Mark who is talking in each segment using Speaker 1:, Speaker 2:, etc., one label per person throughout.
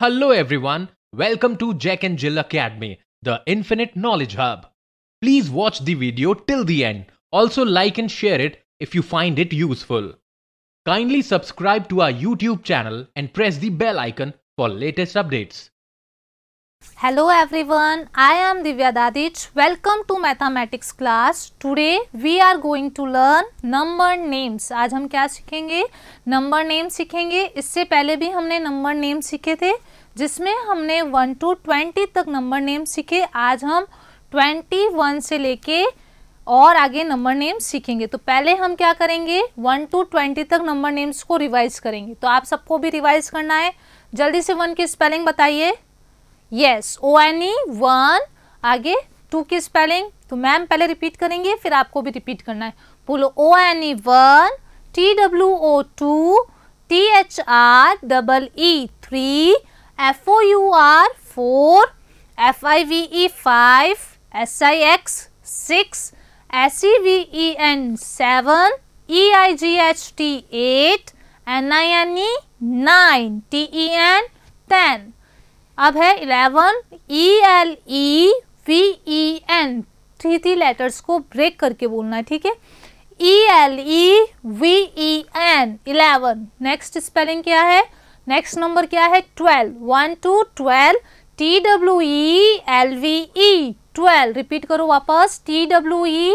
Speaker 1: Hello everyone, welcome to Jack and Jill Academy, the Infinite Knowledge Hub. Please watch the video till the end. Also like and share it if you find it useful. Kindly subscribe to our YouTube channel and press the bell icon for latest updates. Hello everyone, I am Divya Dadhich welcome to Mathematics class Today we are going to learn number names आज हम क्या सीखेंगे number name सीखेंगे इससे पहले भी हमने number name सीखे थे जिसमें हमने वन टू ट्वेंटी तक नंबर name सीखे आज हम ट्वेंटी वन से लेके और आगे नंबर नेम सीखेंगे तो पहले हम क्या करेंगे वन टू ट्वेंटी तक नंबर नेम्स को रिवाइज करेंगे तो आप सबको भी रिवाइज करना है जल्दी से वन की स्पेलिंग बताइए yes O N E one आगे टू की स्पेलिंग तो मैम पहले रिपीट करेंगे फिर आपको भी रिपीट करना है बोलो O N E one T W O two T H R double E three F O U R four F I V E five S I X six S E V E N seven E I G H T eight N I N E nine T E N ten अब है eleven E L E V E N three three letters को break करके बोलना है ठीक है E L E V E N eleven next spelling क्या है नेक्स्ट नंबर क्या है twelve one two twelve T W E L V E twelve repeat करो वापस T W E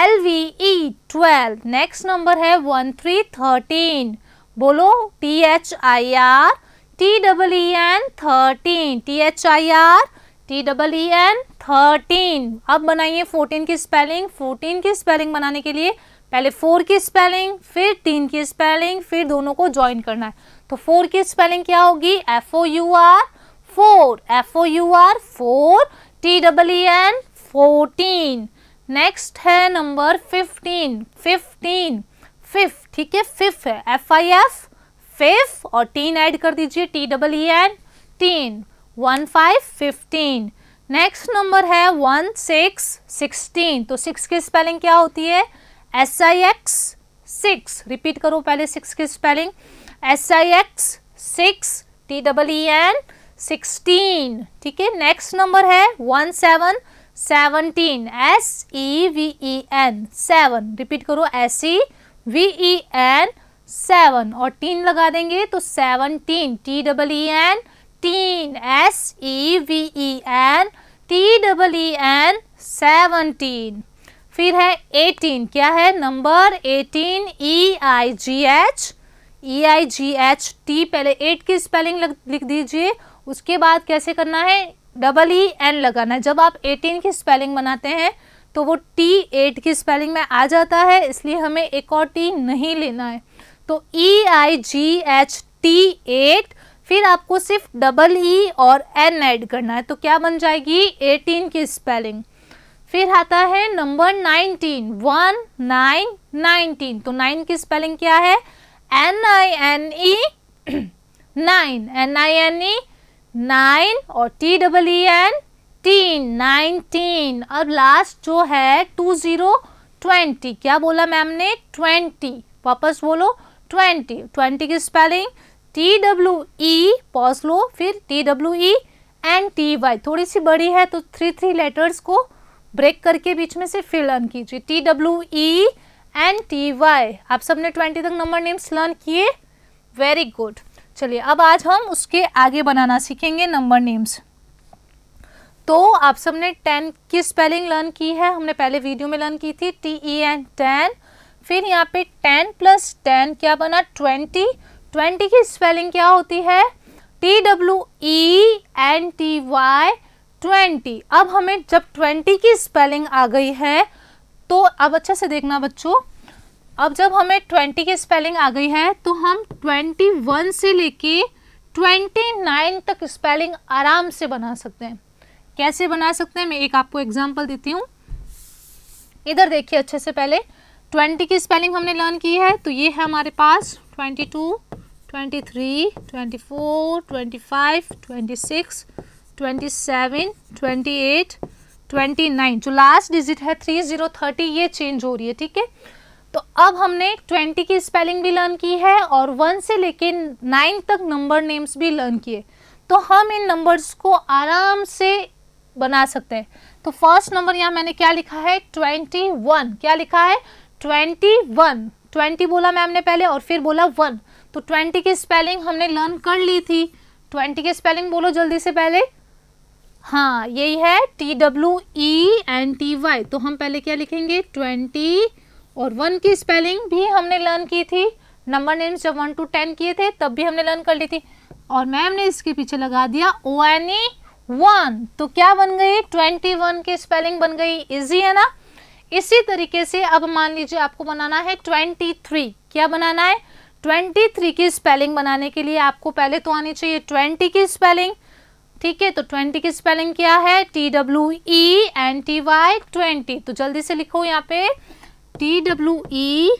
Speaker 1: L V E twelve next number है one three thirteen बोलो T H I R T double E N thirteen T H I R T double E N thirteen अब बनाइए fourteen की spelling fourteen की spelling बनाने के लिए पहले फोर की स्पेलिंग फिर तीन की स्पेलिंग फिर दोनों को ज्वाइन करना है तो फोर की स्पेलिंग क्या होगी F O U R four F O U R four T double E N fourteen next है नंबर फिफ्टीन फिफ्टीन फिफ्थ ठीक है फिफ्थ है एफ आई एफ फिफ और टीन ऐड कर दीजिए T double E N teen one five fifteen next number है one six sixteen तो six की स्पेलिंग क्या होती है S I X six repeat करो पहले सिक्स की spelling S I X six T double E N sixteen ठीक है नेक्स्ट नंबर है one seven seventeen S E V E N seven repeat करो S E V E N seven और teen लगा देंगे तो seven teen T double E N teen S E V E N T double E N seventeen फिर है eighteen क्या है number eighteen E I G H E I G H T पहले eight की spelling लग, लिख दीजिए उसके बाद कैसे करना है डबल ई एन लगाना है जब आप एटीन की स्पेलिंग बनाते हैं तो वो टी एट की स्पेलिंग में आ जाता है इसलिए हमें एक और टी नहीं लेना है तो E I G H T eight फिर आपको सिर्फ डबल ई e और एन ऐड करना है तो क्या बन जाएगी एटीन की स्पेलिंग फिर आता है number nineteen one nine nineteen तो नाइन की स्पेलिंग क्या है N I N E nine N I N E nine और T double E N teen nineteen अब लास्ट जो है टू ज़ीरो ट्वेंटी क्या बोला मैम ने ट्वेंटी वापस बोलो ट्वेंटी ट्वेंटी की spelling T W E pause लो फिर T W E e and T Y थोड़ी सी बड़ी है तो थ्री थ्री लेटर्स को ब्रेक करके बीच में से फिर लर्न कीजिए T W E and T Y आप सबने ट्वेंटी तक नंबर नेम्स लर्न किए वेरी गुड चलिए अब आज हम उसके आगे बनाना सीखेंगे नंबर नेम्स तो आप सबने टेन की स्पेलिंग लर्न की है हमने पहले वीडियो में लर्न की थी टी ई एन टेन फिर यहाँ पे टेन प्लस टेन क्या बना ट्वेंटी ट्वेंटी की स्पेलिंग क्या होती है T W E N T Y twenty अब हमें जब ट्वेंटी की स्पेलिंग आ गई है तो अब अच्छे से देखना बच्चों अब जब हमें ट्वेंटी की स्पेलिंग आ गई है तो हम ट्वेंटी वन से लेके ट्वेंटी नाइन तक स्पेलिंग आराम से बना सकते हैं कैसे बना सकते हैं मैं एक आपको एग्जांपल देती हूँ इधर देखिए अच्छे से पहले ट्वेंटी की स्पेलिंग हमने लर्न की है तो ये है हमारे पास twenty two twenty three twenty four twenty five twenty six twenty seven twenty eight twenty nine जो लास्ट डिजिट है थ्री जीरो थर्टी ये चेंज हो रही है ठीक है तो अब हमने ट्वेंटी की स्पेलिंग भी लर्न की है और वन से लेके नाइन तक नंबर नेम्स भी लर्न किए तो हम इन नंबर्स को आराम से बना सकते हैं तो फर्स्ट नंबर यहाँ मैंने क्या लिखा है ट्वेंटी वन क्या लिखा है ट्वेंटी वन ट्वेंटी बोला मैम ने पहले और फिर बोला वन तो ट्वेंटी की स्पेलिंग हमने लर्न कर ली थी ट्वेंटी की स्पेलिंग बोलो जल्दी से पहले हाँ यही है T W E N T Y तो हम पहले क्या लिखेंगे ट्वेंटी और वन की स्पेलिंग भी हमने लर्न की थी नंबर नेम्स जब वन टू टेन किए थे तब भी हमने लर्न कर ली थी और मैम ने इसके पीछे लगा दिया ओ एन ई वन तो क्या बन गई ट्वेंटी वन की स्पेलिंग बन गई इजी है ना इसी तरीके से अब मान लीजिए आपको बनाना है ट्वेंटी थ्री क्या बनाना है ट्वेंटी थ्री की स्पेलिंग बनाने के लिए आपको पहले तो आनी चाहिए ट्वेंटी की स्पेलिंग ठीक है तो ट्वेंटी की स्पेलिंग क्या है T W E N T Y twenty तो जल्दी से लिखो यहाँ पे T W E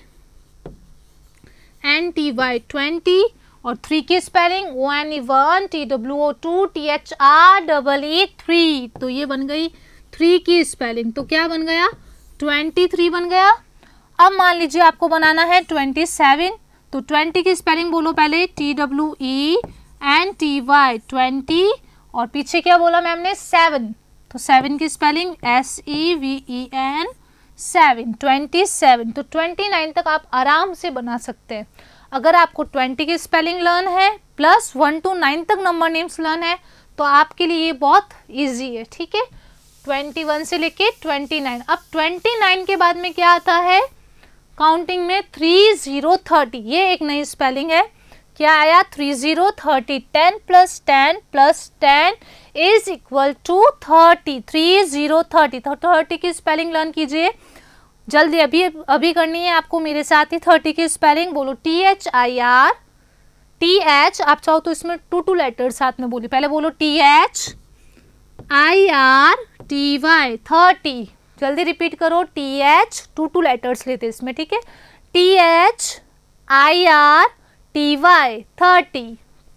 Speaker 1: N T Y twenty और थ्री की spelling O N E one T W O two T H R double E three तो ये बन गई थ्री की स्पेलिंग तो क्या बन गया ट्वेंटी थ्री बन गया अब मान लीजिए आपको बनाना है ट्वेंटी सेवन तो ट्वेंटी की स्पेलिंग बोलो पहले T W E N T Y twenty और पीछे क्या बोला मैम ने सेवन तो सेवन की spelling S E V E N seven twenty seven तो ट्वेंटी नाइन तक आप आराम से बना सकते हैं अगर आपको ट्वेंटी की स्पेलिंग लर्न है प्लस वन टू नाइन तक नंबर नेम्स लर्न है तो आपके लिए ये बहुत ईजी है ठीक है 21 से लेके 29 अब 29 के बाद में क्या आता है काउंटिंग में 3030 ये एक नई स्पेलिंग है क्या आया 3030 ten plus ten plus ten is equal to thirty three zero thirty thirty की स्पेलिंग लर्न कीजिए जल्दी अभी अभी करनी है आपको मेरे साथ ही थर्टी की स्पेलिंग बोलो T H I R T H आप चाहो तो इसमें टू टू लेटर्स साथ में बोलिए पहले बोलो T H I R T Y thirty जल्दी रिपीट करो T H two two letters लेते इसमें ठीक है T H I R T Y thirty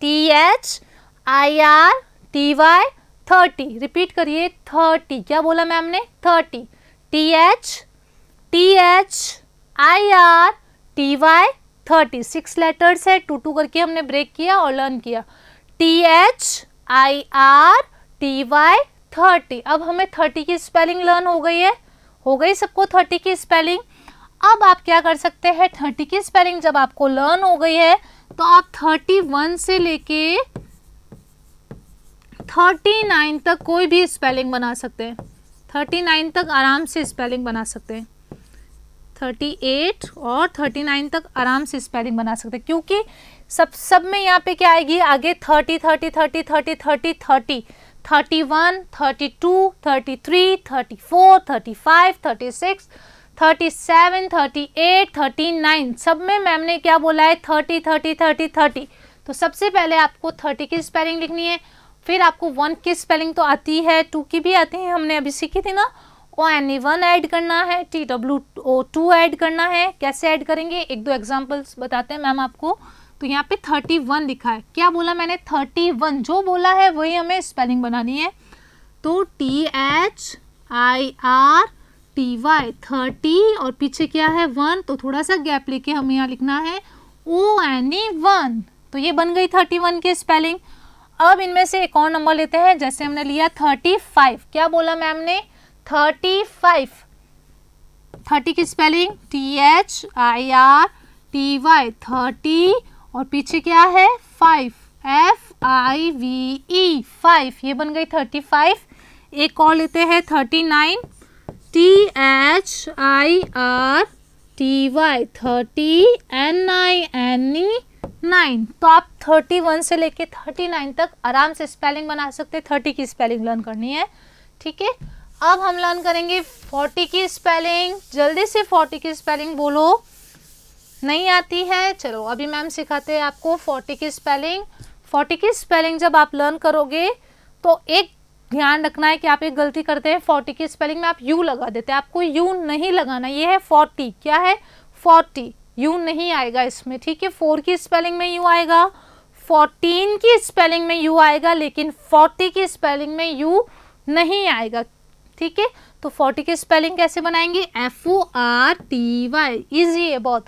Speaker 1: T H I R T Y thirty repeat करिए थर्टी क्या बोला मैम ने thirty T H T H I R T Y thirty six letters है two two करके हमने break किया और learn किया T H I R T Y thirty अब हमें थर्टी की स्पेलिंग लर्न हो गई है हो गई सबको थर्टी की स्पेलिंग अब आप क्या कर सकते हैं थर्टी की स्पेलिंग जब आपको लर्न हो गई है तो आप थर्टी वन से लेके थर्टी नाइन तक कोई भी स्पेलिंग बना सकते हैं थर्टी नाइन तक आराम से स्पेलिंग बना सकते हैं थर्टी एट और थर्टी नाइन तक आराम से स्पेलिंग बना सकते हैं क्योंकि सब सब में यहाँ पे क्या आएगी आगे thirty thirty thirty thirty thirty thirty thirty one thirty two thirty three thirty four thirty five thirty six thirty seven thirty eight thirty nine सब में मैम ने क्या बोला है थर्टी थर्टी थर्टी थर्टी तो सबसे पहले आपको थर्टी की स्पेलिंग लिखनी है फिर आपको वन की स्पेलिंग तो आती है टू की भी आती है हमने अभी सीखी थी ना O N E one add करना है T W O two add करना है कैसे ऐड करेंगे एक दो एग्जाम्पल्स बताते हैं मैम आपको तो यहाँ पे थर्टी वन लिखा है क्या बोला मैंने थर्टी वन जो बोला है वही हमें स्पेलिंग बनानी है तो T H I R T Y thirty और पीछे क्या है वन तो थोड़ा सा गैप लेके हमें यहाँ लिखना है ओ एन ई वन तो ये बन गई थर्टी वन की स्पेलिंग अब इनमें से एक और नंबर लेते हैं जैसे हमने लिया थर्टी फाइव क्या बोला मैम ने थर्टी फाइव थर्टी की spelling T H I R T Y thirty और पीछे क्या है five F I V E five ये बन गई थर्टी फाइव एक और लेते हैं thirty nine T H I R T Y thirty N I N E nine तो आप थर्टी वन से लेके थर्टी नाइन तक आराम से स्पेलिंग बना सकते हैं थर्टी की स्पेलिंग लर्न करनी है ठीक है अब हम लर्न करेंगे फोर्टी की स्पेलिंग जल्दी से फोर्टी की स्पेलिंग बोलो नहीं आती है चलो अभी मैम सिखाते हैं आपको फोर्टी की स्पेलिंग फोर्टी की स्पेलिंग जब आप लर्न करोगे तो एक ध्यान रखना है कि आप एक गलती करते हैं फोर्टी की स्पेलिंग में आप यू लगा देते हैं आपको यू नहीं लगाना ये है फोर्टी क्या है फोर्टी यू नहीं आएगा इसमें ठीक है फोर की स्पेलिंग में यू आएगा फोर्टीन की स्पेलिंग में यू आएगा लेकिन फोर्टी की स्पेलिंग में यू नहीं आएगा ठीक है तो फोर्टी की स्पेलिंग कैसे बनाएंगे F O R T Y easy है बहुत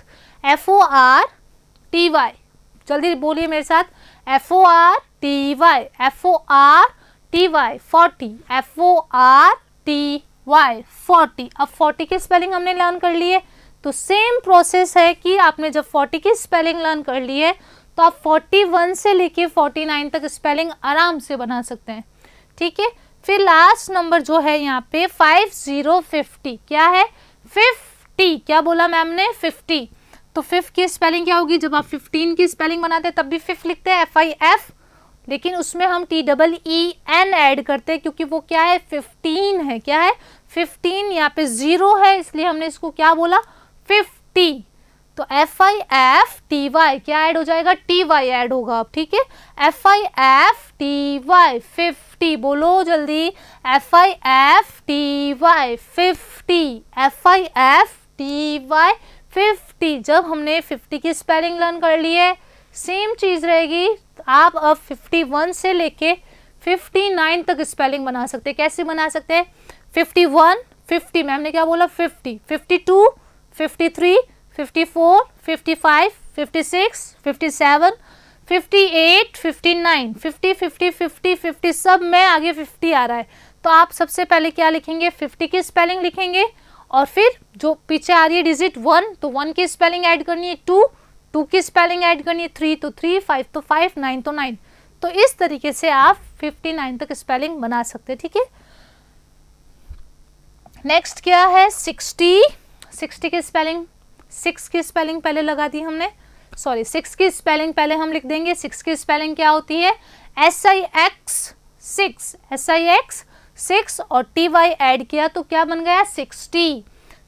Speaker 1: F O R T Y जल्दी बोलिए मेरे साथ F O R T Y F O R T Y forty F O R T Y forty अब फोर्टी की स्पेलिंग हमने लर्न कर ली है तो सेम प्रोसेस है कि आपने जब फोर्टी की स्पेलिंग लर्न कर ली है तो आप फोर्टी वन से लेके फोर्टी नाइन तक स्पेलिंग आराम से बना सकते हैं ठीक है फिर लास्ट नंबर जो है यहाँ पे फाइव ज़ीरो फिफ्टी क्या है फिफ्टी क्या बोला मैम ने फिफ्टी तो फिफ्थ की स्पेलिंग क्या होगी जब आप फिफ्टीन की स्पेलिंग बनाते हैं तब भी फिफ्थ लिखते हैं एफ आई एफ लेकिन उसमें हम T double E N add करते हैं क्योंकि वो क्या है फिफ्टीन है क्या है फिफ्टीन यहाँ पे ज़ीरो है इसलिए हमने इसको क्या बोला फिफ्टी तो F I F T Y क्या ऐड हो जाएगा टी वाई ऐड होगा अब ठीक है F I F T Y fifty बोलो जल्दी F I F T Y fifty F I F T Y fifty जब हमने फिफ्टी की स्पेलिंग लर्न कर ली है सेम चीज़ रहेगी आप अब फिफ्टी वन से लेके फिफ्टी नाइन तक स्पेलिंग बना सकते हैं कैसे बना सकते हैं फिफ्टी वन फिफ्टी मैम ने क्या बोला fifty fifty two fifty three fifty four fifty five fifty six fifty seven fifty eight fifty nine fifty fifty fifty fifty सब में आगे फिफ्टी आ रहा है तो आप सबसे पहले क्या लिखेंगे फिफ्टी की स्पेलिंग लिखेंगे और फिर जो पीछे आ रही है डिजिट वन तो वन की स्पेलिंग ऐड करनी है टू टू की स्पेलिंग ऐड करनी है थ्री तो थ्री फाइव तो फाइव नाइन तो नाइन तो इस तरीके से आप फिफ्टी नाइन तक स्पेलिंग बना सकते हैं ठीक है नेक्स्ट क्या है सिक्सटी सिक्सटी की स्पेलिंग सिक्स की स्पेलिंग पहले लगा दी हमने सॉरी सिक्स की स्पेलिंग पहले हम लिख देंगे सिक्स की स्पेलिंग क्या होती है S I X six S I X six और टी वाई एड किया तो क्या बन गया सिक्सटी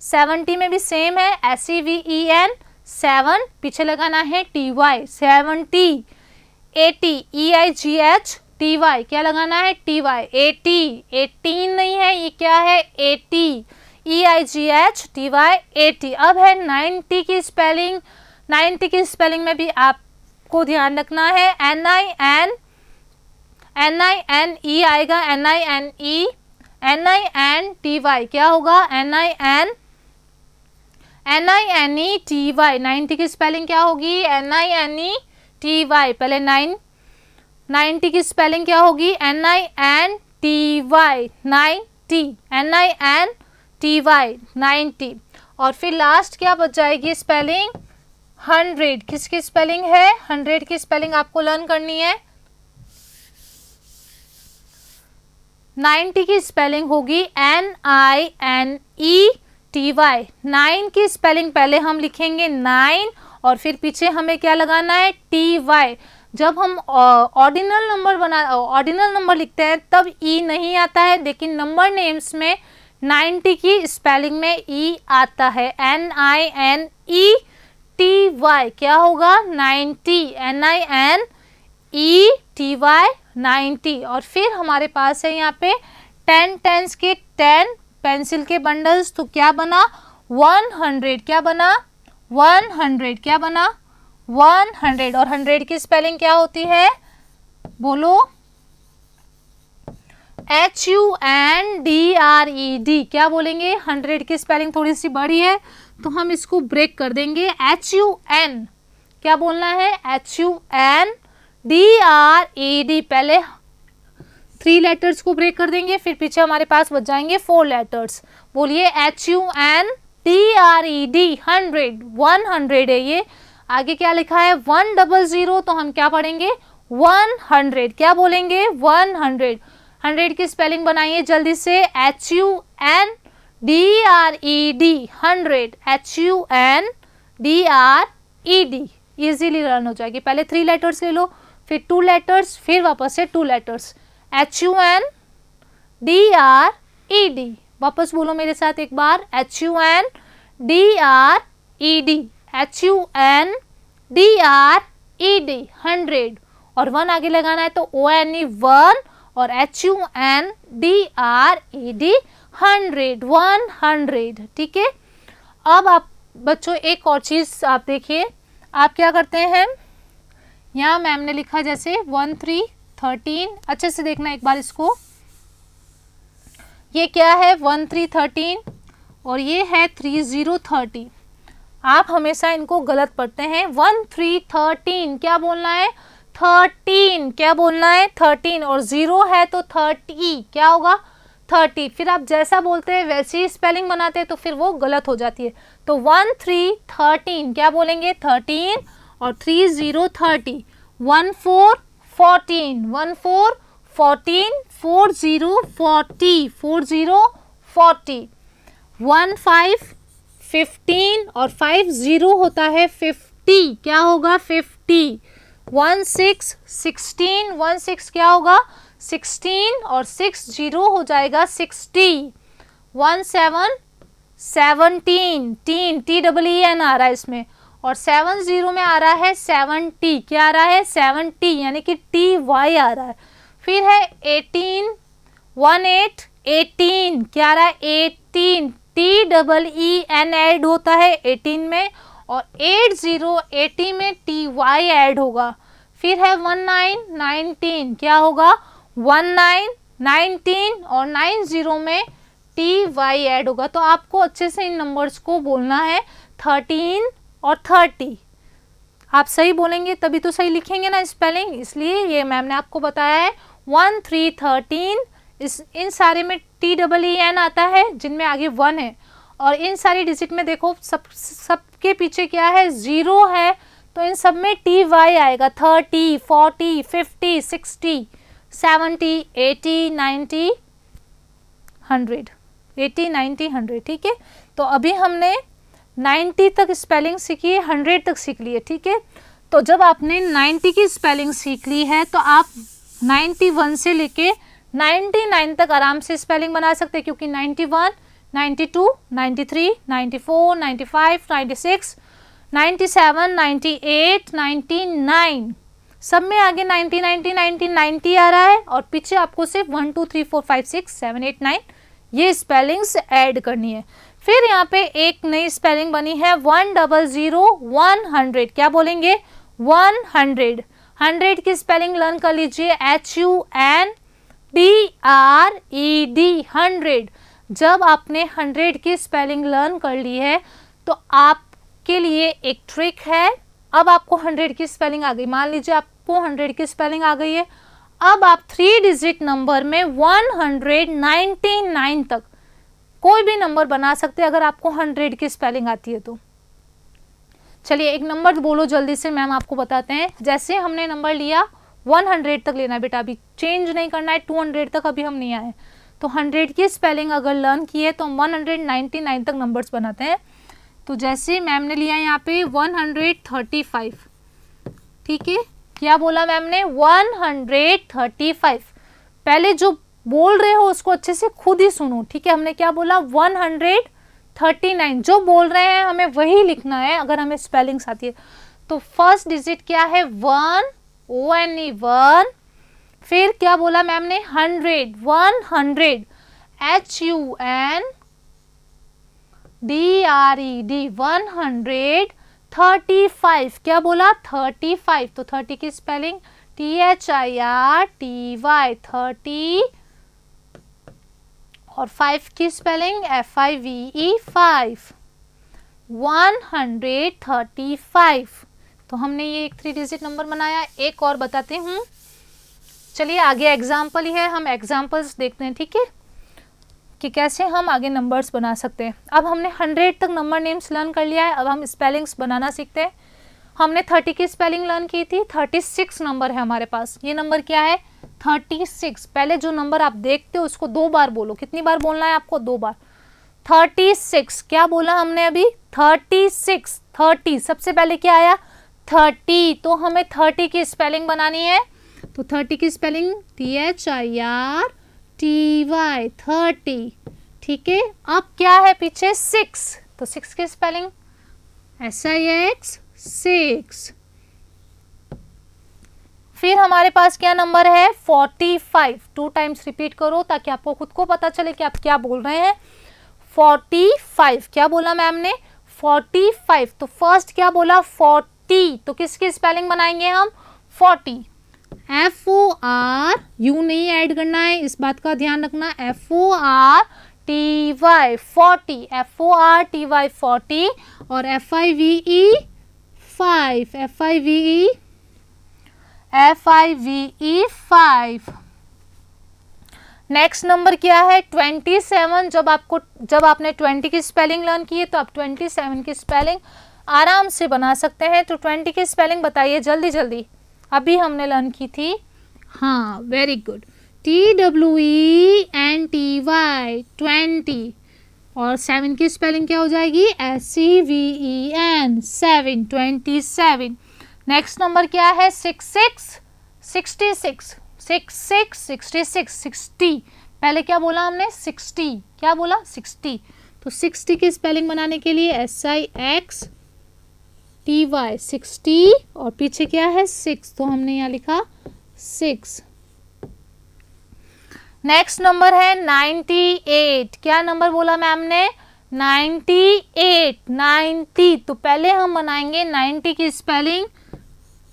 Speaker 1: सेवनटी में भी सेम है S E V E N seven पीछे लगाना है T Y seventy eighty E I G H T Y क्या लगाना है टी वाई एटी एटीन नहीं है ये क्या है eighty E I G H T Y eighty अब है नाइन्टी की स्पेलिंग नाइन्टी की स्पेलिंग में भी आपको ध्यान रखना है N I N N I N E आएगा N I N E N I N T Y क्या होगा N I N N I N E T Y ninety की स्पेलिंग क्या होगी N I N E T Y पहले nine ninety की spelling क्या होगी N I N T Y nine T N I N T Y ninety और फिर last क्या बच जाएगी स्पेलिंग हंड्रेड किसकी स्पेलिंग है हंड्रेड की स्पेलिंग आपको लर्न करनी है नाइनटी की स्पेलिंग होगी N I N E T Y nine की स्पेलिंग पहले हम लिखेंगे नाइन और फिर पीछे हमें क्या लगाना है टी वाई जब हम ऑर्डिनल नंबर बना ऑर्डिनल नंबर लिखते हैं तब ई e नहीं आता है लेकिन नंबर नेम्स में 90 की स्पेलिंग में ई e आता है N I N E T Y क्या होगा 90 N I N E T Y ninety और फिर हमारे पास है यहाँ पे टेन टेंस के टेन पेंसिल के बंडल्स तो क्या बना वन हंड्रेड क्या बना वन हंड्रेड क्या बना वन हंड्रेड और हंड्रेड की स्पेलिंग क्या होती है बोलो H U N D R E D क्या बोलेंगे हंड्रेड की स्पेलिंग थोड़ी सी बड़ी है तो हम इसको ब्रेक कर देंगे एच यू एन क्या बोलना है H U N D R A D पहले थ्री लेटर्स को ब्रेक कर देंगे फिर पीछे हमारे पास बच जाएंगे फोर लेटर्स बोलिए H U N T R E D hundred one hundred है ये आगे क्या लिखा है वन डबल ज़ीरो तो हम क्या पढ़ेंगे वन हंड्रेड क्या बोलेंगे वन हंड्रेड हंड्रेड की स्पेलिंग बनाइए जल्दी से H U N D R E D hundred H U N D R E D easily learn हो जाएगी पहले थ्री लेटर्स ले लो फिर टू लेटर्स फिर वापस से two letters H U N D R E D वापस बोलो मेरे साथ एक बार H U N D R E D H U N D R E D hundred और वन आगे लगाना है तो ओ एन ई वन और H U N D R E D hundred one hundred ठीक है अब आप बच्चों एक और चीज़ आप देखिए आप क्या करते हैं यहाँ मैम ने लिखा जैसे वन थ्री थर्टीन अच्छे से देखना एक बार इसको ये क्या है वन थ्री थर्टीन और ये है थ्री ज़ीरो थर्टीन आप हमेशा इनको गलत पढ़ते हैं वन थ्री थर्टीन क्या बोलना है थर्टीन क्या बोलना है थर्टीन और ज़ीरो है तो थर्टी क्या होगा थर्टी फिर आप जैसा बोलते हैं वैसी स्पेलिंग बनाते हैं तो फिर वो गलत हो जाती है तो वन थ्री थर्टीन क्या बोलेंगे थर्टीन और three zero thirty one four fourteen one four fourteen four zero forty four zero forty one five fifteen और फाइव ज़ीरो होता है फिफ्टी क्या होगा fifty one six sixteen one six क्या होगा सिक्सटीन और सिक्स जीरो हो जाएगा sixty one seven seventeen teen T W N आ रहा है इसमें और सेवन जीरो में आ रहा है सेवन टी क्या आ रहा है सेवन टी यानी कि टी वाई आ रहा है फिर है एटीन वन एट एटीन क्या आ रहा है eighteen T double E N add होता है एटीन में और एट ज़ीरो एटी में टी वाई एड होगा फिर है वन नाइन नाइनटीन क्या होगा वन नाइन नाइनटीन और नाइन ज़ीरो में टी वाई एड होगा तो आपको अच्छे से इन नंबर्स को बोलना है थर्टीन और थर्टी आप सही बोलेंगे तभी तो सही लिखेंगे ना स्पेलिंग इसलिए ये मैम ने आपको बताया है वन थ्री थर्टीन इस इन सारे में टी डबल ई एन आता है जिनमें आगे वन है और इन सारी डिजिट में देखो सब सबके पीछे क्या है ज़ीरो है तो इन सब में टी वाई आएगा thirty forty fifty sixty seventy eighty ninety hundred eighty ninety hundred ठीक है तो अभी हमने नाइन्टी तक स्पेलिंग सीखी है हंड्रेड तक सीख ली है ठीक है तो जब आपने नाइन्टी की स्पेलिंग सीख ली है तो आप नाइन्टी वन से लेके नाइन्टी नाइन तक आराम से स्पेलिंग बना सकते हैं क्योंकि ninety one ninety two ninety three ninety four ninety five ninety six ninety seven ninety eight ninety nine सब में आगे नाइन्टी नाइन्टी नाइन्टी नाइन्टी आ रहा है और पीछे आपको सिर्फ one two three four five six seven eight nine ये स्पेलिंग्स ऐड करनी है फिर यहाँ पे एक नई स्पेलिंग बनी है one double zero one hundred क्या बोलेंगे वन हंड्रेड हंड्रेड की स्पेलिंग लर्न कर लीजिए H U N D R E D hundred जब आपने हंड्रेड की स्पेलिंग लर्न कर ली है तो आपके लिए एक ट्रिक है अब आपको हंड्रेड की स्पेलिंग आ गई मान लीजिए आपको हंड्रेड की स्पेलिंग आ गई है अब आप थ्री डिजिट नंबर में वन हंड्रेड नाइनटी नाइन तक कोई भी नंबर बना सकते हैं अगर आपको हंड्रेड की स्पेलिंग आती है तो चलिए एक नंबर बोलो जल्दी से मैम आपको बताते हैं जैसे हमने नंबर लिया वन हंड्रेड तक लेना है बेटा अभी चेंज नहीं करना है टू हंड्रेड तक अभी हम नहीं आए तो हंड्रेड की स्पेलिंग अगर लर्न की है तो हम वन हंड्रेड नाइन्टी नाइन तक नंबर्स बनाते हैं तो जैसे मैम ने लिया यहाँ पे वन हंड्रेड थर्टी फाइव ठीक है क्या बोला मैम ने वन हंड्रेड थर्टी फाइव पहले जो बोल रहे हो उसको अच्छे से खुद ही सुनो ठीक है हमने क्या बोला वन हंड्रेड थर्टी नाइन जो बोल रहे हैं हमें वही लिखना है अगर हमें स्पेलिंग्स आती है तो फर्स्ट डिजिट क्या है one O N E one फिर क्या बोला मैम ने hundred one hundred H U N D R E D one hundred thirty five क्या बोला थर्टी फाइव तो थर्टी की spelling T H I R T Y thirty और five की spelling F I V E five one hundred thirty five तो हमने ये एक थ्री डिजिट नंबर बनाया एक और बताते हूँ चलिए आगे एग्जाम्पल ही है हम एग्जाम्पल्स देखते हैं ठीक है कि कैसे हम आगे नंबर्स बना सकते हैं अब हमने हंड्रेड तक नंबर नेम्स लर्न कर लिया है अब हम स्पेलिंग्स बनाना सीखते हैं हमने थर्टी की स्पेलिंग लर्न की थी थर्टी सिक्स नंबर है हमारे पास ये नंबर क्या है थर्टी सिक्स पहले जो नंबर आप देखते हो उसको दो बार बोलो कितनी बार बोलना है आपको दो बार थर्टी सिक्स क्या बोला हमने अभी थर्टी सिक्स थर्टी सबसे पहले क्या आया थर्टी तो हमें थर्टी की स्पेलिंग बनानी है तो थर्टी की spelling T H I R T Y thirty ठीक है अब क्या है पीछे सिक्स तो सिक्स की spelling S I X six फिर हमारे पास क्या नंबर है forty five two times repeat करो ताकि आपको खुद को पता चले कि आप क्या बोल रहे हैं फोर्टी फाइव क्या बोला मैम ने फोर्टी फाइव तो फर्स्ट क्या बोला फोर्टी तो किसकी स्पेलिंग बनाएंगे हम forty F O R U नहीं ऐड करना है इस बात का ध्यान रखना F O R T Y forty F O R T Y forty और F I V E five F I V E F I V E five next number क्या है ट्वेंटी सेवन जब आपको जब आपने ट्वेंटी की spelling learn की है तो आप ट्वेंटी सेवन की स्पेलिंग आराम से बना सकते हैं तो ट्वेंटी की स्पेलिंग बताइए जल्दी जल्दी अभी हमने लर्न की थी हाँ very good T W E N T Y twenty और सेवन की स्पेलिंग क्या हो जाएगी S C V E N seven twenty seven next number क्या है six six sixty six six six sixty six sixty पहले क्या बोला हमने सिक्सटी क्या बोला सिक्सटी तो सिक्सटी की स्पेलिंग बनाने के लिए S I X T Y sixty और पीछे क्या है सिक्स तो हमने यहाँ लिखा सिक्स नेक्स्ट नंबर है 98 क्या नंबर बोला मैम ने 98 90 तो पहले हम बनाएंगे 90 की स्पेलिंग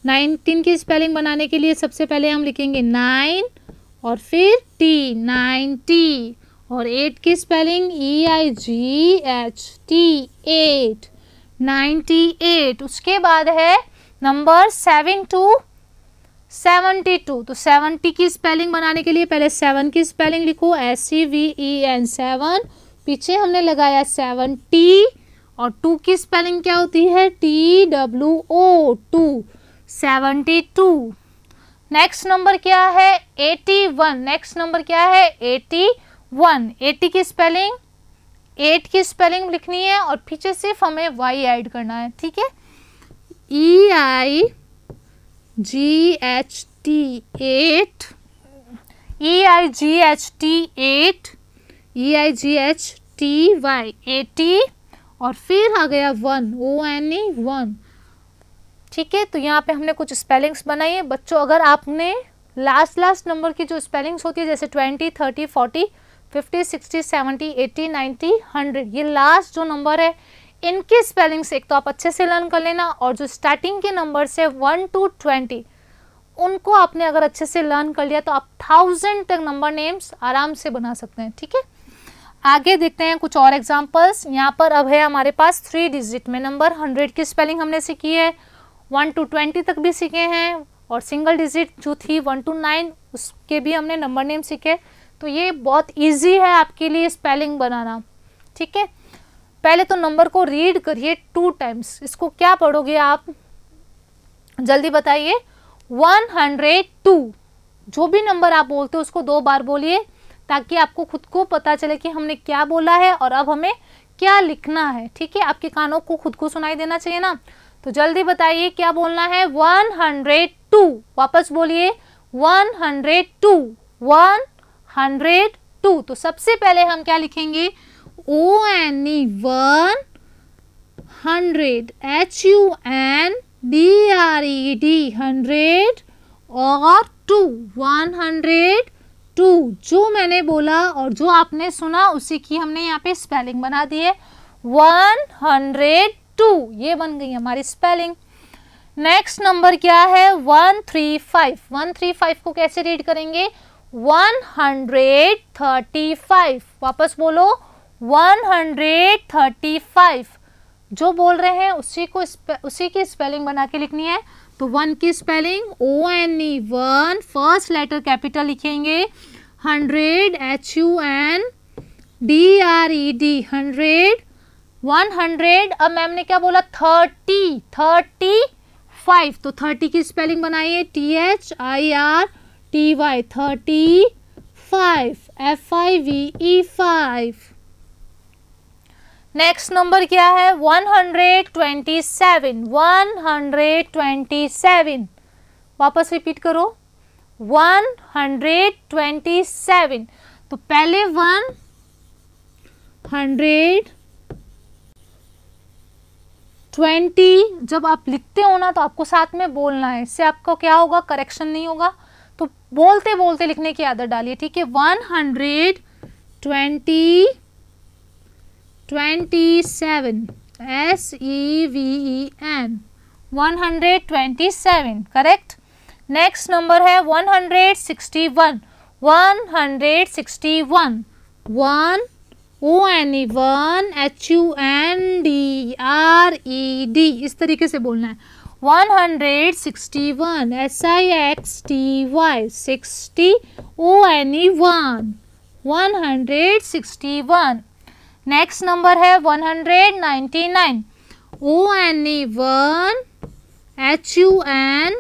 Speaker 1: 19 की स्पेलिंग बनाने के लिए सबसे पहले हम लिखेंगे नाइन और फिर टी नाइन्टी और एट की spelling E I G H T eight ninety eight उसके बाद है number seven two seventy two तो सेवनटी की स्पेलिंग बनाने के लिए पहले सेवन की स्पेलिंग लिखो S C V E N seven पीछे हमने लगाया सेवन टी और टू की स्पेलिंग क्या होती है T W O two seventy two next number क्या है एटी वन नेक्स्ट नंबर क्या है एटी वन एटी की स्पेलिंग एट की स्पेलिंग लिखनी है और पीछे सिर्फ हमें वाई ऐड करना है ठीक है E e I G H T eight E I G H T eight E I G H T Y eighty और फिर आ गया one O N E one ठीक है तो यहाँ पे हमने कुछ स्पेलिंग्स बनाई है बच्चों अगर आपने लास्ट लास्ट नंबर की जो स्पेलिंग्स होती है जैसे twenty thirty forty fifty sixty seventy eighty ninety hundred ये लास्ट जो नंबर है इनके स्पेलिंग्स एक तो आप अच्छे से लर्न कर लेना और जो स्टार्टिंग के नंबर्स है वन टू ट्वेंटी उनको आपने अगर अच्छे से लर्न कर लिया तो आप थाउजेंड तक नंबर नेम्स आराम से बना सकते हैं ठीक है आगे देखते हैं कुछ और एग्जाम्पल्स यहाँ पर अब है हमारे पास थ्री डिजिट में नंबर हंड्रेड की स्पेलिंग हमने सीखी है वन टू ट्वेंटी तक भी सीखे हैं और सिंगल डिजिट जो थी वन टू नाइन उसके भी हमने नंबर नेम सीखे तो ये बहुत ईजी है आपके लिए स्पेलिंग बनाना ठीक है पहले तो नंबर को रीड करिए टू टाइम्स इसको क्या पढ़ोगे आप जल्दी बताइए वन हंड्रेड टू जो भी नंबर आप बोलते हो उसको दो बार बोलिए ताकि आपको खुद को पता चले कि हमने क्या बोला है और अब हमें क्या लिखना है ठीक है आपके कानों को खुद को सुनाई देना चाहिए ना तो जल्दी बताइए क्या बोलना है वन हंड्रेड टू वापस बोलिए one hundred two one hundred two तो सबसे पहले हम क्या लिखेंगे O N E one hundred H U N D R E D hundred और टू वन हंड्रेड टू जो मैंने बोला और जो आपने सुना उसी की हमने यहाँ पे स्पेलिंग बना दी है वन हंड्रेड टू ये बन गई हमारी स्पेलिंग नेक्स्ट नंबर क्या है one three five one three five को कैसे रीड करेंगे वन हंड्रेड थर्टी फाइव वापस बोलो 135 जो बोल रहे हैं उसी को उसी की स्पेलिंग बना के लिखनी है तो वन की spelling O N E one first letter capital लिखेंगे hundred H U N D R E D hundred one hundred अब मैम ने क्या बोला थर्टी थर्टी फाइव तो थर्टी की स्पेलिंग बनाइए T H I R T Y thirty five F I V E five next number क्या है 127 127 वापस रिपीट करो 127 तो पहले वन हंड्रेड ट्वेंटी जब आप लिखते हो ना तो आपको साथ में बोलना है इससे आपको क्या होगा करेक्शन नहीं होगा तो बोलते बोलते लिखने की आदत डालिए ठीक है one hundred twenty twenty seven S E V N one hundred twenty seven correct next number है one hundred sixty one one hundred sixty one one O N E one H U N D R E D इस तरीके से बोलना है one hundred sixty one S I X T Y sixty O N E one one hundred sixty one next number है one hundred ninety nine O N A one H U N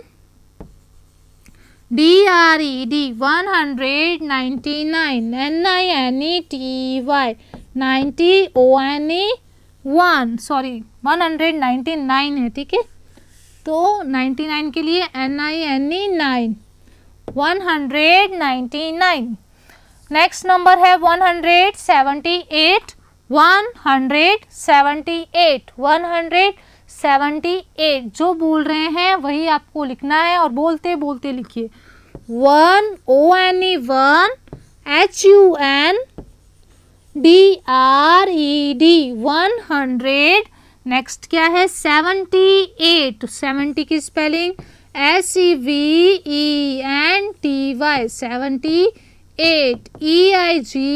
Speaker 1: D R E D one hundred ninety nine N I N E T Y ninety O N E one sorry one hundred ninety nine है ठीक है तो ninety nine के लिए N I N E nine one hundred ninety nine next number है one hundred seventy eight 178 178 जो बोल रहे हैं वही आपको लिखना है और बोलते बोलते लिखिए one O N E one H U N D R E D one hundred next क्या है सेवनटी एट सेवेंटी की spelling S E V E N T Y seventy eight E I G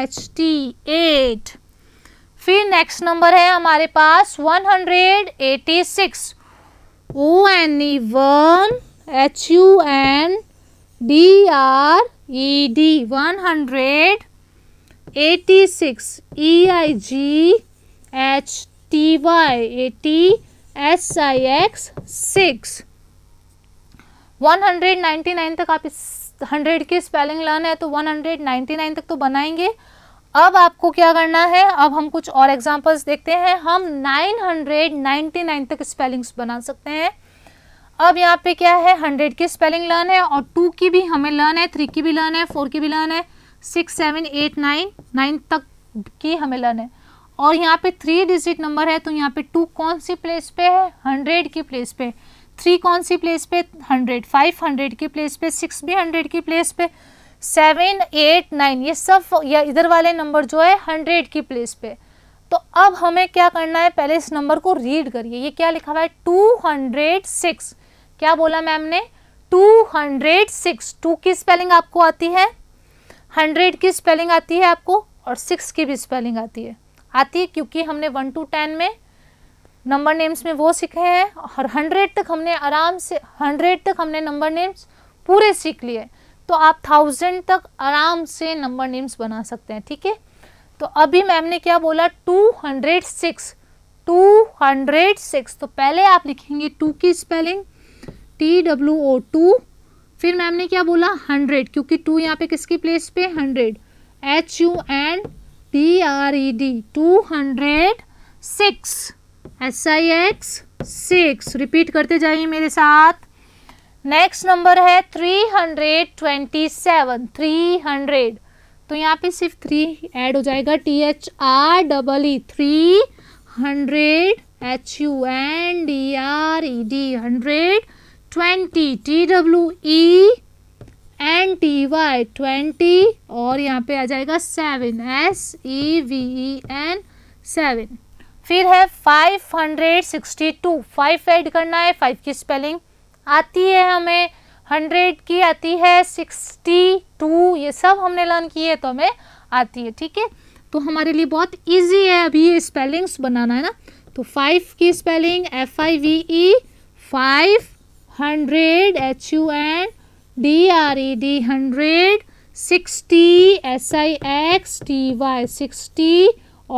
Speaker 1: H T eight फिर next number है हमारे पास 186 O N E one H U N D R E D one hundred eighty six E I G H T Y eighty S I X six one hundred ninety nine तक आप इस hundred की spelling learn है तो one hundred ninety nine तक तो बनाएंगे अब आपको क्या करना है अब हम कुछ और एग्जांपल्स देखते हैं हम 999 तक स्पेलिंग्स बना सकते हैं अब यहाँ पे क्या है 100 की स्पेलिंग लर्न है और 2 की भी हमें लर्न है 3 की भी लर्न है 4 की भी लर्न है 6, 7, 8, 9, 9 तक की हमें लर्न है और यहाँ पे थ्री डिजिट नंबर है तो यहाँ पे टू कौन सी प्लेस पे है हंड्रेड की प्लेस पे थ्री कौन सी प्लेस पे हंड्रेड फाइव हंड्रेड की प्लेस पे सिक्स भी हंड्रेड की प्लेस पे सेवन एट नाइन ये सब या इधर वाले नंबर जो है हंड्रेड की प्लेस पे तो अब हमें क्या करना है पहले इस नंबर को रीड करिए ये क्या लिखा हुआ है टू हंड्रेड सिक्स क्या बोला मैम ने टू हंड्रेड सिक्स टू की स्पेलिंग आपको आती है हंड्रेड की स्पेलिंग आती है आपको और सिक्स की भी स्पेलिंग आती है आती है क्योंकि हमने वन टू टेन में नंबर नेम्स में वो सीखे हैं और हंड्रेड तक हमने आराम से हंड्रेड तक हमने नंबर नेम्स पूरे सीख लिए तो आप थाउजेंड तक आराम से नंबर नेम्स बना सकते हैं ठीक है तो अभी मैम ने क्या बोला two hundred six two hundred six तो पहले आप लिखेंगे टू की spelling T W O two फिर मैम ने क्या बोला हंड्रेड क्योंकि टू यहाँ पे किसकी प्लेस पे hundred H U N T R E D two hundred six S I X six repeat करते जाइए मेरे साथ नेक्स्ट नंबर है three hundred twenty seven three hundred तो यहाँ पे सिर्फ थ्री ऐड हो जाएगा T H R double E three hundred H U N D R E D hundred twenty T W E N T Y twenty और यहाँ पे आ जाएगा seven S E V E N seven फिर है five hundred sixty two five add करना है five की स्पेलिंग आती है हमें हंड्रेड की आती है सिक्सटी टू ये सब हमने लर्न की है तो हमें आती है ठीक है तो हमारे लिए बहुत इजी है अभी ये स्पेलिंग्स बनाना है ना तो फाइव की spelling F I V E five hundred H U N D R E D hundred sixty S I X T Y sixty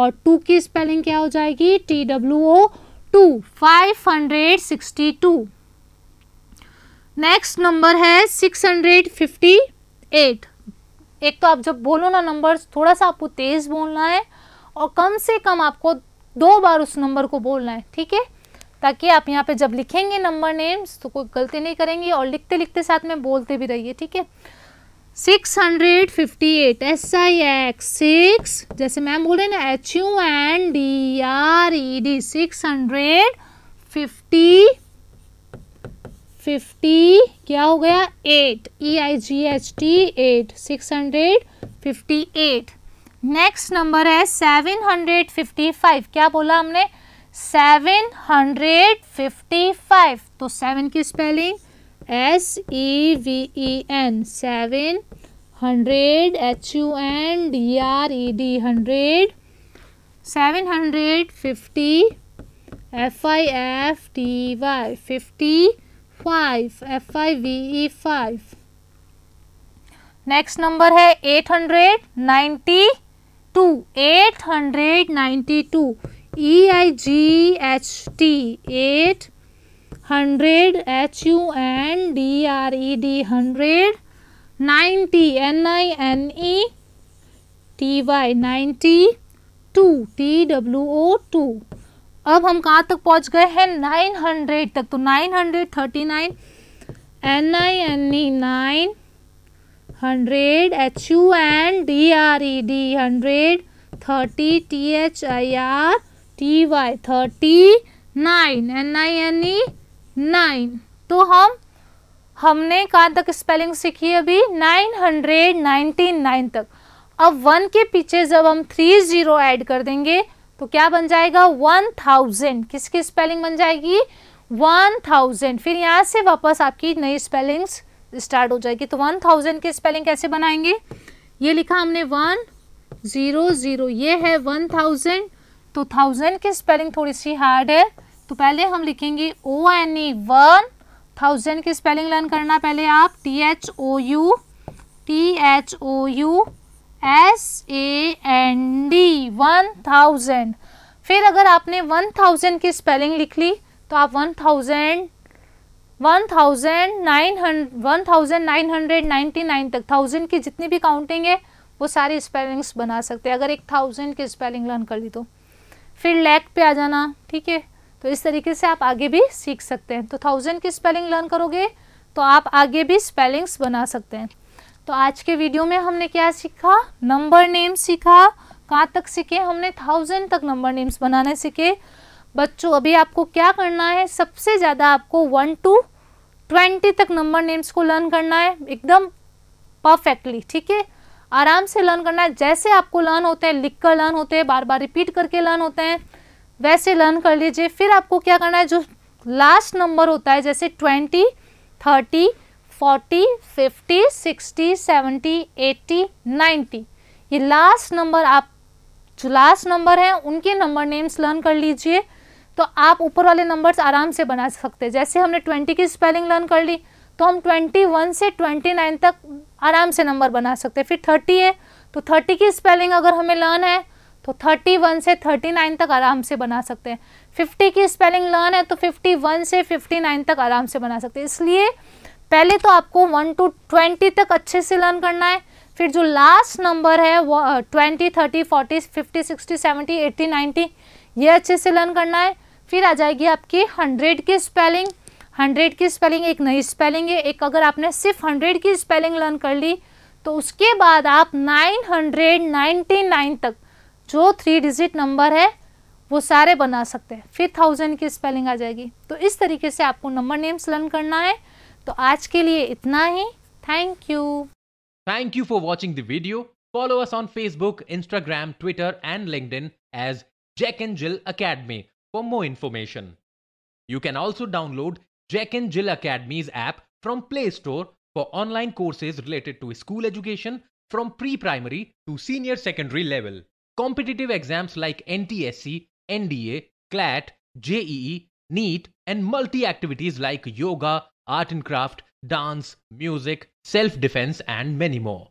Speaker 1: और टू की स्पेलिंग क्या हो जाएगी T W O two five hundred sixty two next number है six hundred fifty eight एक तो आप जब बोलो ना नंबर थोड़ा सा आपको तेज़ बोलना है और कम से कम आपको दो बार उस नंबर को बोलना है ठीक है ताकि आप यहाँ पे जब लिखेंगे नंबर नेम्स तो कोई गलती नहीं करेंगे और लिखते लिखते साथ में बोलते भी रहिए ठीक है six hundred fifty eight S I X six जैसे मैम बोल रहे हैं ना H U N D R E D six hundred fifty fifty क्या हो गया eight E I G H T eight six hundred fifty eight next number है seven hundred fifty five क्या बोला हमने सेवन हंड्रेड फिफ्टी फाइव तो seven की spelling S E V E N seven hundred H U N D R E D hundred seven hundred fifty F I F T Y fifty five F I V E five next number है eight hundred ninety two eight hundred ninety two E I G H T eight hundred H U N D R E D hundred ninety N I N E T Y ninety two T W O two अब हम कहाँ तक पहुँच गए हैं nine hundred तक तो nine hundred thirty nine N I N E nine hundred H U N D R E D hundred thirty T H I R T Y thirty nine N I N E nine तो हम हमने कहाँ तक spelling सीखी अभी nine hundred ninety nine तक अब one के पीछे जब हम थ्री ज़ीरो ऐड कर देंगे तो क्या बन जाएगा वन थाउजेंड किसकी स्पेलिंग बन जाएगी वन थाउजेंड फिर यहाँ से वापस आपकी नई स्पेलिंग्स स्टार्ट हो जाएगी तो वन थाउजेंड की स्पेलिंग कैसे बनाएंगे ये लिखा हमने वन ज़ीरो ज़ीरो ये है वन थाउजेंड तो थाउजेंड की स्पेलिंग थोड़ी सी हार्ड है तो पहले हम लिखेंगे O N E one thousand की स्पेलिंग लर्न करना पहले आप T H O U T H O U S A N D one thousand फिर अगर आपने वन थाउजेंड की स्पेलिंग लिख ली तो आप one thousand one thousand nine hundred one thousand nine hundred ninety nine तक थाउजेंड की जितनी भी काउंटिंग है वो सारी स्पेलिंग्स बना सकते हैं अगर एक थाउजेंड की स्पेलिंग लर्न कर ली तो फिर लैक पे आ जाना ठीक है तो इस तरीके से आप आगे भी सीख सकते हैं तो थाउजेंड की स्पेलिंग लर्न करोगे तो आप आगे भी स्पेलिंग्स बना सकते हैं तो आज के वीडियो में हमने क्या सीखा नंबर नेम्स सीखा कहाँ तक सीखे हमने थाउजेंड तक नंबर नेम्स बनाने सीखे बच्चों अभी आपको क्या करना है सबसे ज़्यादा आपको वन टू ट्वेंटी तक नंबर नेम्स को लर्न करना है एकदम परफेक्टली ठीक है आराम से लर्न करना है जैसे आपको लर्न होते हैं लिख कर लर्न होते हैं बार बार रिपीट करके लर्न होते हैं वैसे लर्न कर लीजिए फिर आपको क्या करना है जो लास्ट नंबर होता है जैसे twenty thirty forty fifty sixty seventy eighty ninety ये लास्ट नंबर आप जो लास्ट नंबर हैं उनके नंबर नेम्स लर्न कर लीजिए तो आप ऊपर वाले नंबर्स आराम से बना सकते हैं जैसे हमने ट्वेंटी की स्पेलिंग लर्न कर ली तो हम ट्वेंटी वन से ट्वेंटी नाइन तक आराम से नंबर बना सकते हैं फिर थर्टी है तो थर्टी की स्पेलिंग अगर हमें लर्न है तो थर्टी वन से थर्टी नाइन तक आराम से बना सकते हैं फिफ्टी की स्पेलिंग लर्न है तो फिफ्टी वन से फिफ्टी नाइन तक आराम से बना सकते हैं इसलिए पहले तो आपको वन टू ट्वेंटी तक अच्छे से लर्न करना है फिर जो लास्ट नंबर है वो twenty thirty forty fifty sixty seventy eighty ninety ये अच्छे से लर्न करना है फिर आ जाएगी आपकी हंड्रेड की स्पेलिंग हंड्रेड की स्पेलिंग एक नई स्पेलिंग है एक अगर आपने सिर्फ हंड्रेड की स्पेलिंग लर्न कर ली तो उसके बाद आप नाइन हंड्रेड नाइन्टी नाइन तक जो थ्री डिजिट नंबर है वो सारे बना सकते हैं फिर थाउजेंड की स्पेलिंग आ जाएगी तो इस तरीके से आपको नंबर नेम्स लर्न करना है तो आज के लिए इतना ही thank you thank you for watching the video follow us on Facebook Instagram Twitter and LinkedIn Jack and Jill Academy for more information. You can also download Jack and Jill Academy's app from Play Store for online courses related to school education from pre-primary to senior secondary level. Competitive exams like NTSC, NDA, CLAT, JEE, NEET and multi-activities like yoga, art and craft, dance, music, self defense, and many more.